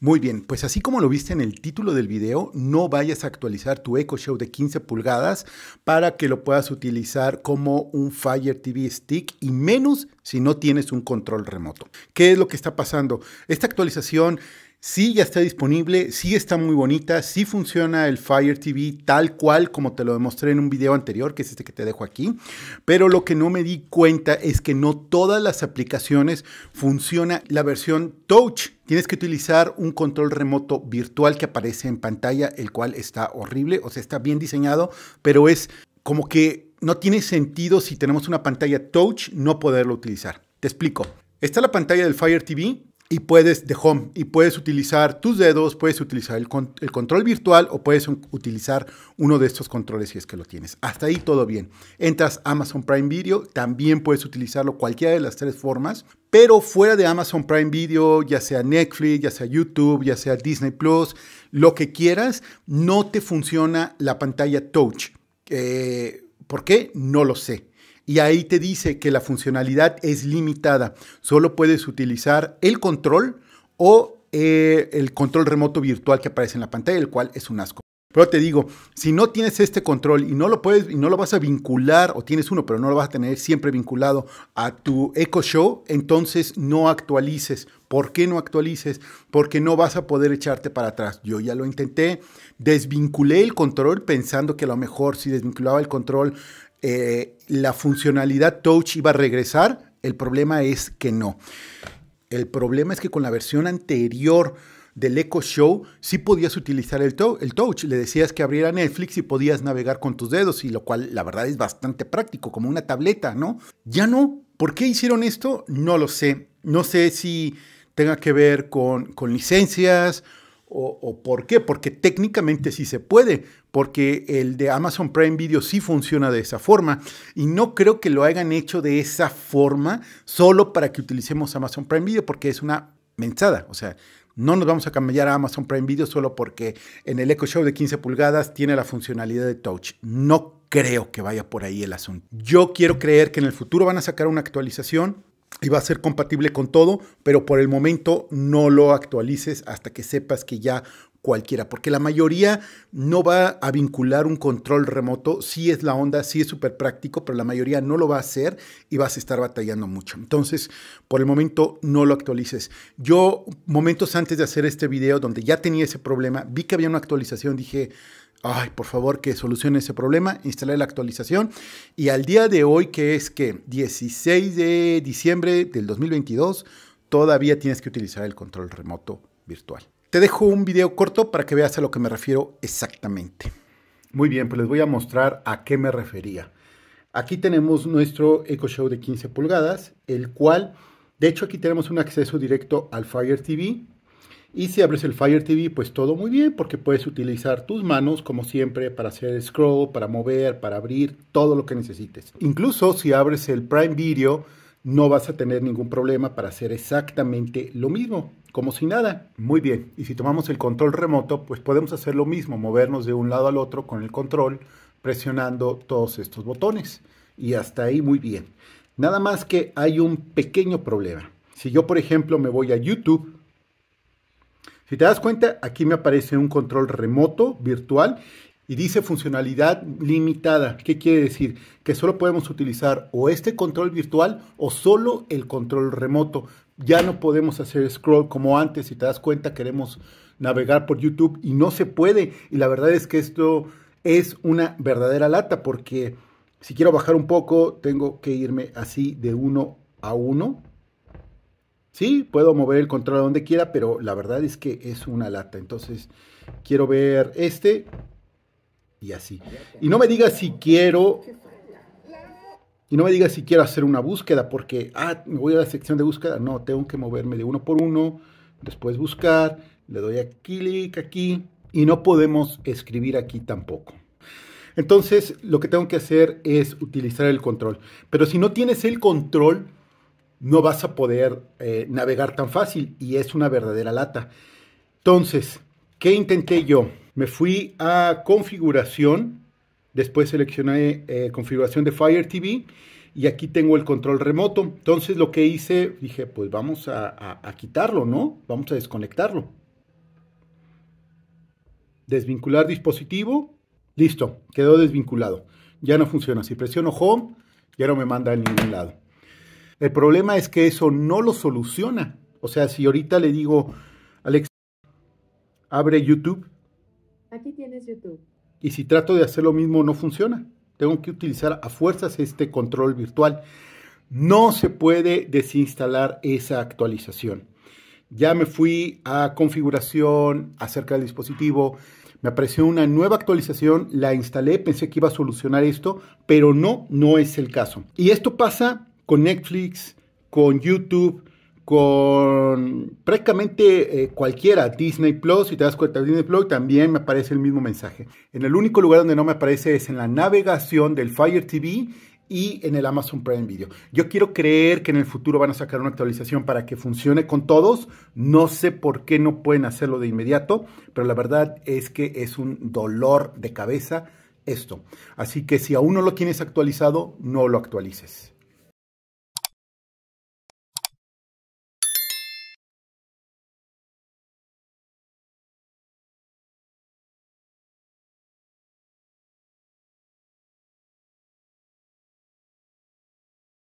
Muy bien, pues así como lo viste en el título del video, no vayas a actualizar tu Echo Show de 15 pulgadas para que lo puedas utilizar como un Fire TV Stick y menos si no tienes un control remoto. ¿Qué es lo que está pasando? Esta actualización Sí, ya está disponible, sí está muy bonita, sí funciona el Fire TV tal cual como te lo demostré en un video anterior, que es este que te dejo aquí, pero lo que no me di cuenta es que no todas las aplicaciones funciona la versión Touch. Tienes que utilizar un control remoto virtual que aparece en pantalla, el cual está horrible, o sea, está bien diseñado, pero es como que no tiene sentido si tenemos una pantalla Touch no poderlo utilizar. Te explico. Está la pantalla del Fire TV, y puedes, de home, y puedes utilizar tus dedos, puedes utilizar el, control virtual o puedes utilizar uno de estos controles si es que lo tienes. Hasta ahí todo bien. Entras Amazon Prime Video, también puedes utilizarlo cualquiera de las tres formas, pero fuera de Amazon Prime Video, ya sea Netflix, ya sea YouTube, ya sea Disney Plus, lo que quieras, no te funciona la pantalla touch. Eh, ¿Por qué? No lo sé y ahí te dice que la funcionalidad es limitada. Solo puedes utilizar el control o eh, el control remoto virtual que aparece en la pantalla, el cual es un asco. Pero te digo, si no tienes este control y no lo puedes y no lo vas a vincular o tienes uno, pero no lo vas a tener siempre vinculado a tu Echo Show, entonces no actualices. ¿Por qué no actualices? Porque no vas a poder echarte para atrás. Yo ya lo intenté, desvinculé el control pensando que a lo mejor si desvinculaba el control eh, la funcionalidad touch iba a regresar, el problema es que no. El problema es que con la versión anterior del Echo Show sí podías utilizar el, touch. Le decías que abriera Netflix y podías navegar con tus dedos, y lo cual la verdad es bastante práctico, como una tableta, ¿no? Ya no. ¿Por qué hicieron esto? No lo sé. No sé si tenga que ver con, con licencias o, por qué? Porque técnicamente sí se puede, porque el de Amazon Prime Video sí funciona de esa forma y no creo que lo hayan hecho de esa forma solo para que utilicemos Amazon Prime Video porque es una mensada, o sea, no nos vamos a cambiar a Amazon Prime Video solo porque en el Echo Show de 15 pulgadas tiene la funcionalidad de touch. No creo que vaya por ahí el asunto. Yo quiero creer que en el futuro van a sacar una actualización y va a ser compatible con todo, pero por el momento no lo actualices hasta que sepas que ya cualquiera, porque la mayoría no va a vincular un control remoto, sí es la onda, sí es súper práctico, pero la mayoría no lo va a hacer y vas a estar batallando mucho. Entonces, por el momento no lo actualices. Yo, momentos antes de hacer este video donde ya tenía ese problema, vi que había una actualización, dije, ay, por favor que solucione ese problema, instalé la actualización y al día de hoy, que es que 16 de diciembre del 2022, todavía tienes que utilizar el control remoto virtual. Te dejo un video corto para que veas a lo que me refiero exactamente. Muy bien, pues les voy a mostrar a qué me refería. Aquí tenemos nuestro Echo Show de 15 pulgadas, el cual, de hecho aquí tenemos un acceso directo al Fire TV y si abres el Fire TV, pues todo muy bien, porque puedes utilizar tus manos, como siempre, para hacer scroll, para mover, para abrir, todo lo que necesites. Incluso si abres el Prime Video, no vas a tener ningún problema para hacer exactamente lo mismo, como si nada. Muy bien, y si tomamos el control remoto, pues podemos hacer lo mismo, movernos de un lado al otro con el control, presionando todos estos botones. Y hasta ahí muy bien. Nada más que hay un pequeño problema. Si yo, por ejemplo, me voy a YouTube, si te das cuenta, aquí me aparece un control remoto virtual y dice funcionalidad limitada. ¿Qué quiere decir? Que solo podemos utilizar o este control virtual o solo el control remoto. Ya no podemos hacer scroll como antes. Si te das cuenta, queremos navegar por YouTube y no se puede. Y la verdad es que esto es una verdadera lata porque si quiero bajar un poco, tengo que irme así de uno a uno Sí, puedo mover el control a donde quiera, pero la verdad es que es una lata. Entonces, quiero ver este y así. Y no me digas si quiero... Y no me digas si quiero hacer una búsqueda, porque, ah, me voy a la sección de búsqueda. No, tengo que moverme de uno por uno, después buscar, le doy a clic aquí, y no podemos escribir aquí tampoco. Entonces, lo que tengo que hacer es utilizar el control. Pero si no tienes el control, no vas a poder eh, navegar tan fácil y es una verdadera lata. Entonces, ¿qué intenté yo? Me fui a configuración, después seleccioné eh, configuración de Fire TV y aquí tengo el control remoto. Entonces lo que hice, dije, pues vamos a, a quitarlo, ¿no? Vamos a desconectarlo. Desvincular dispositivo. Listo, quedó desvinculado. Ya no funciona. Si presiono Home, ya no me manda a ningún lado. El problema es que eso no lo soluciona. O sea, si ahorita le digo, Alex, abre YouTube. Aquí tienes YouTube. Y si trato de hacer lo mismo, no funciona. Tengo que utilizar a fuerzas este control virtual. No se puede desinstalar esa actualización. Ya me fui a configuración acerca del dispositivo. Me apareció una nueva actualización, la instalé, pensé que iba a solucionar esto, pero no, no es el caso. Y esto pasa con Netflix, con YouTube, con prácticamente eh, cualquiera, Disney Plus, si te das cuenta, Disney Plus también me aparece el mismo mensaje. En el único lugar donde no me aparece es en la navegación del Fire TV y en el Amazon Prime Video. Yo quiero creer que en el futuro van a sacar una actualización para que funcione con todos. No sé por qué no pueden hacerlo de inmediato, pero la verdad es que es un dolor de cabeza esto. Así que si aún no lo tienes actualizado, no lo actualices.